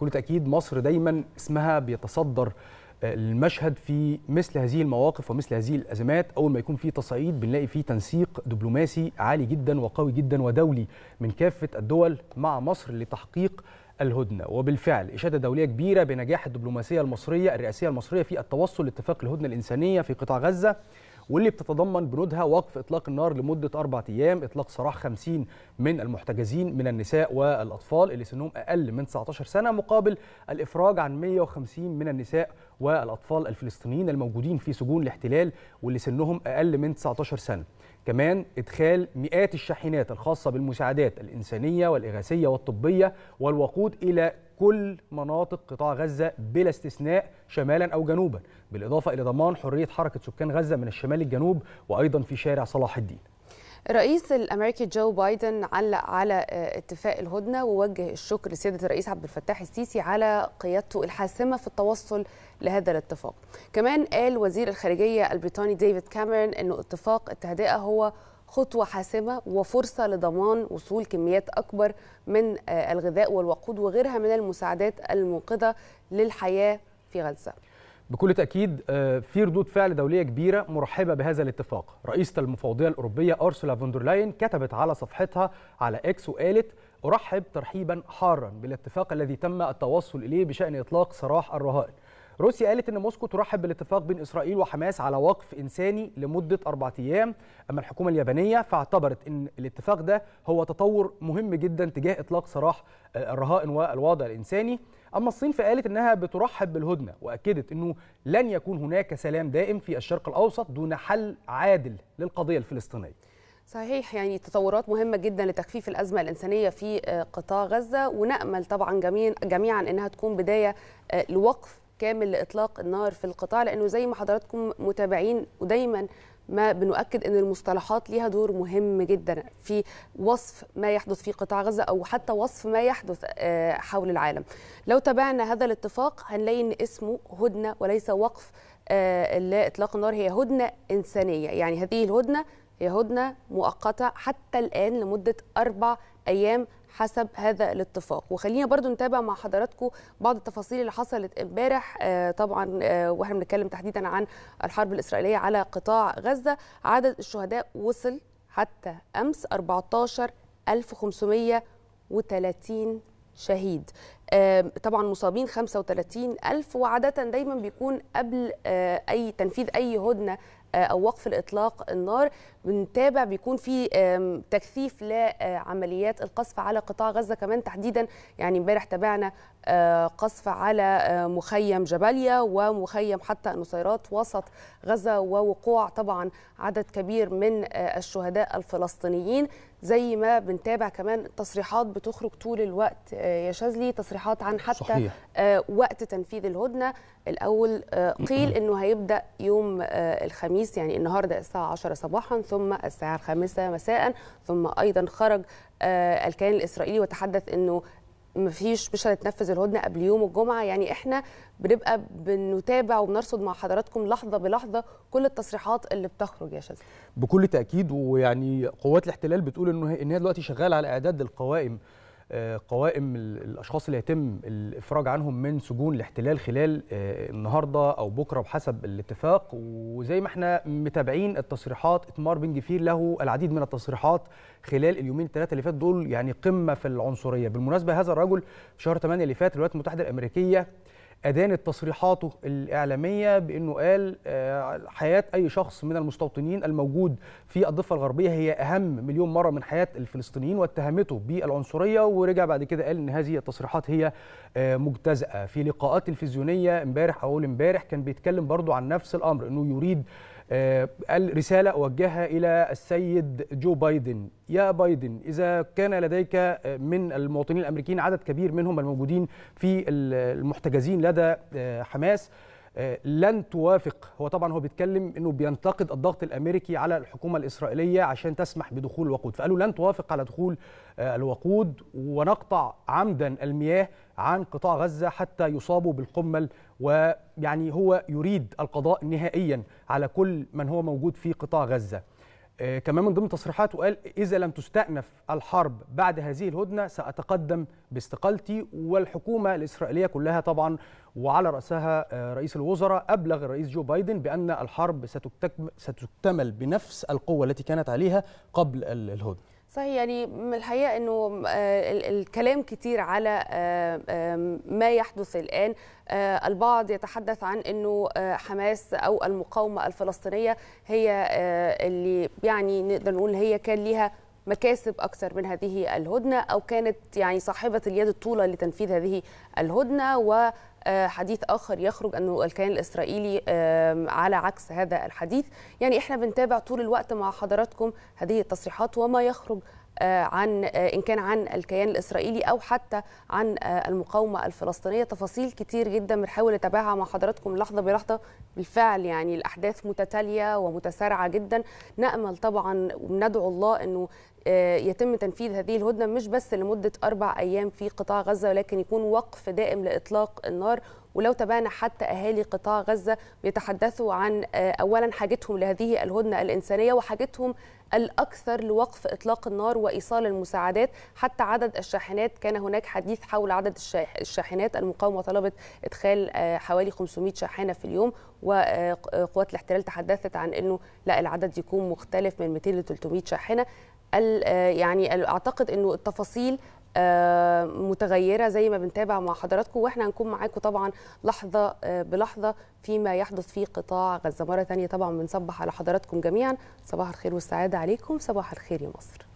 بكل تاكيد مصر دايما اسمها بيتصدر آه، المشهد في مثل هذه المواقف ومثل هذه الازمات اول ما يكون في تصعيد بنلاقي فيه تنسيق دبلوماسي عالي جدا وقوي جدا ودولي من كافه الدول مع مصر لتحقيق الهدنه وبالفعل اشاده دوليه كبيره بنجاح الدبلوماسيه المصريه الرئاسيه المصريه في التوصل لاتفاق الهدنه الانسانيه في قطاع غزه واللي بتتضمن بنودها وقف اطلاق النار لمده اربع ايام، اطلاق سراح 50 من المحتجزين من النساء والاطفال اللي سنهم اقل من 19 سنه مقابل الافراج عن 150 من النساء والاطفال الفلسطينيين الموجودين في سجون الاحتلال واللي سنهم اقل من 19 سنه. كمان ادخال مئات الشاحنات الخاصه بالمساعدات الانسانيه والاغاثيه والطبيه والوقود الى كل مناطق قطاع غزة بلا استثناء شمالا أو جنوبا بالإضافة إلى ضمان حرية حركة سكان غزة من الشمال للجنوب وأيضا في شارع صلاح الدين الرئيس الامريكي جو بايدن علق على آه، اتفاق الهدنه ووجه الشكر لسياده الرئيس عبد الفتاح السيسي على قيادته الحاسمه في التوصل لهذا الاتفاق. كمان قال وزير الخارجيه البريطاني ديفيد كاميرون انه اتفاق التهدئه هو خطوه حاسمه وفرصه لضمان وصول كميات اكبر من آه، الغذاء والوقود وغيرها من المساعدات المنقذه للحياه في غزه. بكل تأكيد آه، في ردود فعل دولية كبيرة مرحبة بهذا الاتفاق رئيسة المفوضية الأوروبية أرسولا فوندرلاين كتبت على صفحتها على إكس وقالت أرحب ترحيبا حارا بالاتفاق الذي تم التوصل إليه بشأن إطلاق سراح الرهائن روسيا قالت ان موسكو ترحب بالاتفاق بين اسرائيل وحماس على وقف انساني لمده اربعه ايام، اما الحكومه اليابانيه فاعتبرت ان الاتفاق ده هو تطور مهم جدا تجاه اطلاق سراح آه، الرهائن والوضع الانساني، اما الصين فقالت انها بترحب بالهدنه واكدت انه لن يكون هناك سلام دائم في الشرق الاوسط دون حل عادل للقضيه الفلسطينيه. صحيح يعني تطورات مهمه جدا لتخفيف الازمه الانسانيه في آه، قطاع غزه ونامل طبعا جميعا جميعا انها تكون بدايه آه، لوقف كامل لاطلاق النار في القطاع لانه زي ما حضراتكم متابعين ودايما ما بنؤكد ان المصطلحات ليها دور مهم جدا في وصف ما يحدث في قطاع غزه او حتى وصف ما يحدث آه، حول العالم. لو تابعنا هذا الاتفاق هنلاقي ان اسمه هدنه وليس وقف آه، لاطلاق النار هي هدنه انسانيه، يعني هذه الهدنه هي هدنه مؤقته حتى الان لمده اربع ايام حسب هذا الاتفاق وخلينا برضو نتابع مع حضراتكم بعض التفاصيل اللي حصلت امبارح آه، طبعا آه، واحنا بنتكلم تحديدا عن الحرب الاسرائيليه على قطاع غزه عدد الشهداء وصل حتى امس 14530 شهيد آه، طبعا مصابين 35000 وعادة دايما بيكون قبل أي تنفيذ أي هدنة آه، او وقف الاطلاق النار بنتابع بيكون في تكثيف لعمليات القصف على قطاع غزه كمان تحديدا يعني امبارح تابعنا آه، قصف على آه، مخيم جباليا ومخيم حتى النصيرات وسط غزه ووقوع طبعا عدد كبير من الشهداء الفلسطينيين زي ما بنتابع كمان تصريحات بتخرج طول الوقت يا شاذلي تصريحات عن حتى صحيح. وقت تنفيذ الهدنه الاول قيل انه هيبدا يوم الخميس الخميس يعني النهارده الساعه 10 صباحا ثم الساعه 5 مساء ثم ايضا خرج آه، الكيان الاسرائيلي وتحدث انه مفيش مش هتتنفذ الهدنه قبل يوم الجمعه يعني احنا بنبقى بنتابع وبنرصد مع حضراتكم لحظه بلحظه كل التصريحات اللي بتخرج يا شاذلي بكل تاكيد ويعني قوات الاحتلال بتقول انه ان هي دلوقتي شغاله على اعداد القوائم آه، قوائم الاشخاص اللي هيتم الافراج عنهم من سجون الاحتلال خلال آه، النهارده او بكره بحسب الاتفاق وزي ما احنا متابعين التصريحات اتمار بن جفير له العديد من التصريحات خلال اليومين الثلاثه اللي فاتوا دول يعني قمه في العنصريه بالمناسبه هذا الرجل في شهر 8 اللي فات الولايات المتحده الامريكيه أدانت تصريحاته الإعلامية بأنه قال آه، حياة أي شخص من المستوطنين الموجود في الضفة الغربية هي أهم مليون مرة من حياة الفلسطينيين واتهمته بالعنصرية ورجع بعد كده قال إن هذه التصريحات هي آه، مجتزأة في لقاءات تلفزيونية امبارح أو امبارح كان بيتكلم برضو عن نفس الأمر إنه يريد آه، قال رسالة أوجهها إلى السيد جو بايدن يا بايدن إذا كان لديك آه، من المواطنين الأمريكيين عدد كبير منهم الموجودين في المحتجزين لدى آه، حماس آه، لن توافق هو طبعا هو بيتكلم انه بينتقد الضغط الامريكي على الحكومه الاسرائيليه عشان تسمح بدخول الوقود فقالوا لن توافق على دخول آه، الوقود ونقطع عمدا المياه عن قطاع غزه حتى يصابوا بالقمل ويعني هو يريد القضاء نهائيا على كل من هو موجود في قطاع غزه آه، كمان من ضمن تصريحاته قال إذا لم تستأنف الحرب بعد هذه الهدنة سأتقدم باستقالتي والحكومة الإسرائيلية كلها طبعا وعلى رأسها آه، رئيس الوزراء أبلغ الرئيس جو بايدن بأن الحرب ستكتمل بنفس القوة التي كانت عليها قبل الهدنة صحيح يعني من الحقيقه انه آه، الكلام كتير على آه، ما يحدث الان آه، البعض يتحدث عن انه حماس او المقاومه الفلسطينيه هي اللي يعني نقدر نقول هي كان لها مكاسب أكثر من هذه الهدنة أو كانت يعني صاحبة اليد الطولة لتنفيذ هذه الهدنة و حديث اخر يخرج انه الكيان الاسرائيلي على عكس هذا الحديث يعني احنا بنتابع طول الوقت مع حضراتكم هذه التصريحات وما يخرج آه، عن آه، ان كان عن الكيان الاسرائيلي او حتى عن آه، المقاومه الفلسطينيه تفاصيل كتير جدا بنحاول نتابعها مع حضراتكم لحظه بلحظه بالفعل يعني الاحداث متتاليه ومتسارعه جدا نامل طبعا وندعو الله انه يتم تنفيذ هذه الهدنه مش بس لمده اربع ايام في قطاع غزه ولكن يكون وقف دائم لاطلاق النار ولو تابعنا حتى اهالي قطاع غزه بيتحدثوا عن آه، اولا حاجتهم لهذه الهدنه الانسانيه وحاجتهم الاكثر لوقف اطلاق النار وايصال المساعدات حتى عدد الشاحنات كان هناك حديث حول عدد الشاحنات المقاومه طلبت ادخال آه، حوالي 500 شاحنه في اليوم وقوات آه، الاحتلال تحدثت عن انه لا العدد يكون مختلف من 200 ل 300 شاحنه يعني اعتقد انه التفاصيل آه، متغيره زي ما بنتابع مع حضراتكم واحنا هنكون معاكم طبعا لحظه آه، بلحظه فيما يحدث في قطاع غزه مره ثانيه طبعا بنصبح على حضراتكم جميعا صباح الخير والسعاده عليكم صباح الخير يا مصر